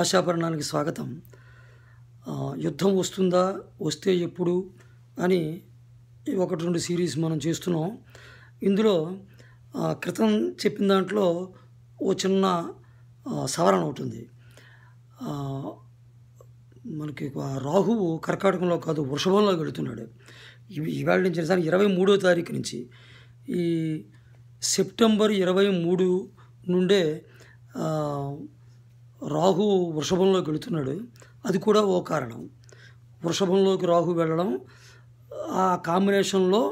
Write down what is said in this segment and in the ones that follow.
ఆశాపరణానికి స్వాగతం యుద్ధం వస్తుందా వస్తే ఎప్పుడు అని ఒకటి రెండు సిరీస్ మనం చేస్తున్నాం ఇందులో క్రితం చెప్పిన దాంట్లో ఓ చిన్న సవరణ ఉంటుంది మనకి రాహువు కర్కాటకంలో కాదు వృషభంలో వెళుతున్నాడు ఇవి ఇవాళ నుంచి సార్ ఇరవై మూడో తారీఖు నుంచి ఈ సెప్టెంబర్ ఇరవై మూడు నుండే రాహు వృషభంలోకి వెళుతున్నాడు అది కూడా ఓ కారణం వృషభంలోకి రాహు వెళ్ళడం ఆ కాంబినేషన్లో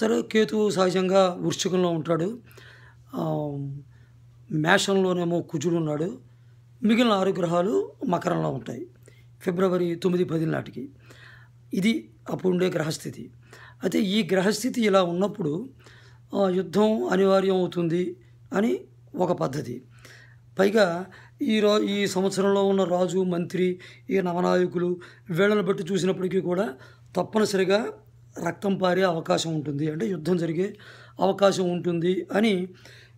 సరే కేతు సహజంగా వృశ్చికంలో ఉంటాడు మేషంలోనేమో కుజుడు ఉన్నాడు మిగిలిన ఆరు గ్రహాలు మకరంలో ఉంటాయి ఫిబ్రవరి తొమ్మిది పది నాటికి ఇది అప్పుడుండే గ్రహస్థితి అయితే ఈ గ్రహస్థితి ఇలా ఉన్నప్పుడు యుద్ధం అనివార్యం అవుతుంది అని ఒక పద్ధతి పైగా ఈ రో ఈ సంవత్సరంలో ఉన్న రాజు మంత్రి ఈ నవనాయకులు వీళ్ళని బట్టి చూసినప్పటికీ కూడా తప్పనిసరిగా రక్తం పారే అవకాశం ఉంటుంది అంటే యుద్ధం జరిగే అవకాశం ఉంటుంది అని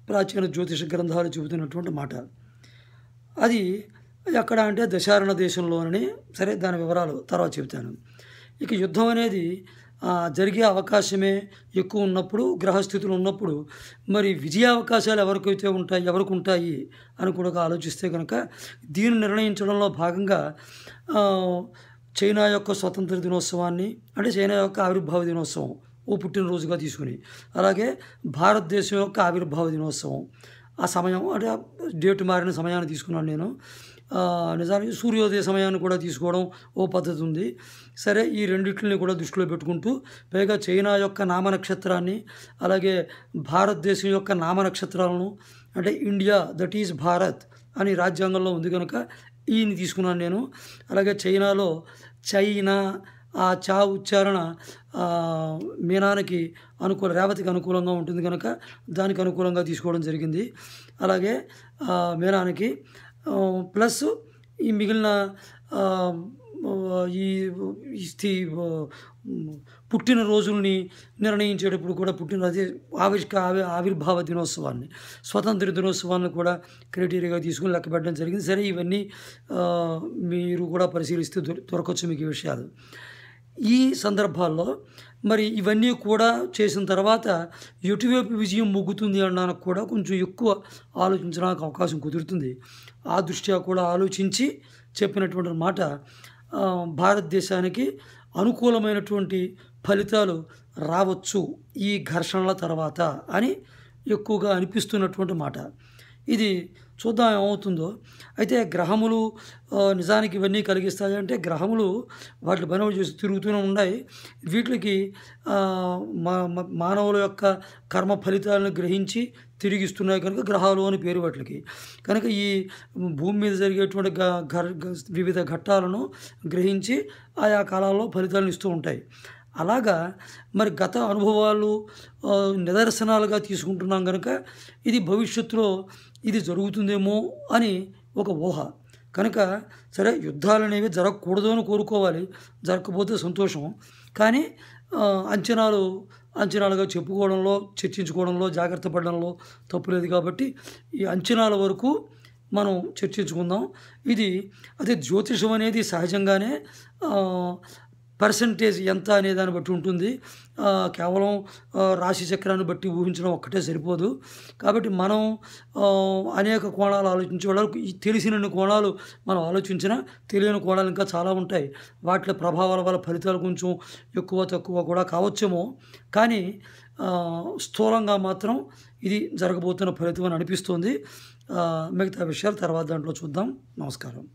ప్రాచీన జ్యోతిష గ్రంథాలు చెబుతున్నటువంటి మాట అది ఎక్కడ అంటే దశారణ దేశంలోనని సరే దాని వివరాలు తర్వాత చెబుతాను ఇక యుద్ధం అనేది జరిగే అవకాశమే ఎక్కువ ఉన్నప్పుడు గ్రహస్థితులు ఉన్నప్పుడు మరి విజయ అవకాశాలు ఎవరికైతే ఉంటాయి ఎవరికి ఉంటాయి అని కూడా ఆలోచిస్తే కనుక దీన్ని నిర్ణయించడంలో భాగంగా చైనా యొక్క స్వతంత్ర దినోత్సవాన్ని అంటే చైనా యొక్క ఆవిర్భావ దినోత్సవం ఓ పుట్టినరోజుగా తీసుకుని అలాగే భారతదేశం యొక్క ఆవిర్భావ దినోత్సవం ఆ సమయం అంటే డేట్ మారిన సమయాన్ని తీసుకున్నాను నేను నిజానికి సూర్యోదయ సమయాన్ని కూడా తీసుకోవడం ఓ పద్ధతి ఉంది సరే ఈ రెండింటిని కూడా దృష్టిలో పెట్టుకుంటూ పైగా చైనా యొక్క నామనక్షత్రాన్ని అలాగే భారతదేశం యొక్క నామనక్షత్రాలను అంటే ఇండియా దట్ ఈజ్ భారత్ అని రాజ్యాంగంలో ఉంది కనుక ఈయన్ని తీసుకున్నాను నేను అలాగే చైనాలో చైనా ఆ చా ఉచ్చారణ మీనానికి అనుకూల రేవతికి అనుకూలంగా ఉంటుంది కనుక దానికి అనుకూలంగా తీసుకోవడం జరిగింది అలాగే మీనానికి ప్లస్ ఈ మిగిలిన ఈ పుట్టిన రోజుల్ని నిర్ణయించేటప్పుడు కూడా పుట్టిన అదే ఆవిష్క ఆవిర్భావ దినోత్సవాన్ని స్వతంత్ర దినోత్సవాన్ని కూడా క్రైటీరియాగా తీసుకుని లెక్క పెట్టడం జరిగింది సరే ఇవన్నీ మీరు కూడా పరిశీలిస్తే దొరకొచ్చు మీకు ఈ విషయాలు ఈ సందర్భాల్లో మరి ఇవన్నీ కూడా చేసిన తర్వాత ఎటువైపు విజయం మొగ్గుతుంది అనడానికి కూడా కొంచెం ఎక్కువ ఆలోచించడానికి అవకాశం కుదురుతుంది ఆ దృష్ట్యా కూడా ఆలోచించి చెప్పినటువంటి మాట భారతదేశానికి అనుకూలమైనటువంటి ఫలితాలు రావచ్చు ఈ ఘర్షణల తర్వాత అని ఎక్కువగా అనిపిస్తున్నటువంటి మాట ఇది చూద్దాం ఏమవుతుందో అయితే గ్రహములు నిజానికి ఇవన్నీ కలిగిస్తాయి అంటే గ్రహములు వాటి పని చేసి తిరుగుతూనే ఉన్నాయి వీటికి మానవుల యొక్క కర్మ ఫలితాలను గ్రహించి తిరిగిస్తున్నాయి కనుక గ్రహాలు అని పేరు వాటికి కనుక ఈ భూమి మీద జరిగేటువంటి వివిధ ఘట్టాలను గ్రహించి ఆయా కాలాల్లో ఫలితాలను ఇస్తూ ఉంటాయి అలాగా మరి గత అనుభవాలు నిదర్శనాలుగా తీసుకుంటున్నాం కనుక ఇది భవిష్యత్తులో ఇది జరుగుతుందేమో అని ఒక ఊహ కనుక సరే యుద్ధాలు అనేవి జరగకూడదు అని కోరుకోవాలి జరగకపోతే సంతోషం కానీ అంచనాలు అంచనాలుగా చెప్పుకోవడంలో చర్చించుకోవడంలో జాగ్రత్త పడడంలో తప్పులేదు కాబట్టి ఈ అంచనాల వరకు మనం చర్చించుకుందాం ఇది అదే జ్యోతిషం అనేది సహజంగానే పర్సంటేజ్ ఎంత అనే దాన్ని బట్టి ఉంటుంది కేవలం రాశి చక్రాన్ని బట్టి ఊహించడం ఒక్కటే సరిపోదు కాబట్టి మనం అనేక కోణాలు ఆలోచించే వాళ్ళకు తెలిసినన్ని కోణాలు మనం ఆలోచించినా తెలియని కోణాలు ఇంకా చాలా ఉంటాయి వాటి ప్రభావాల వల్ల ఫలితాలు కొంచెం ఎక్కువ తక్కువ కూడా కావచ్చేమో కానీ స్థూలంగా మాత్రం ఇది జరగబోతున్న ఫలితం అని అనిపిస్తుంది మిగతా విషయాలు తర్వాత దాంట్లో చూద్దాం నమస్కారం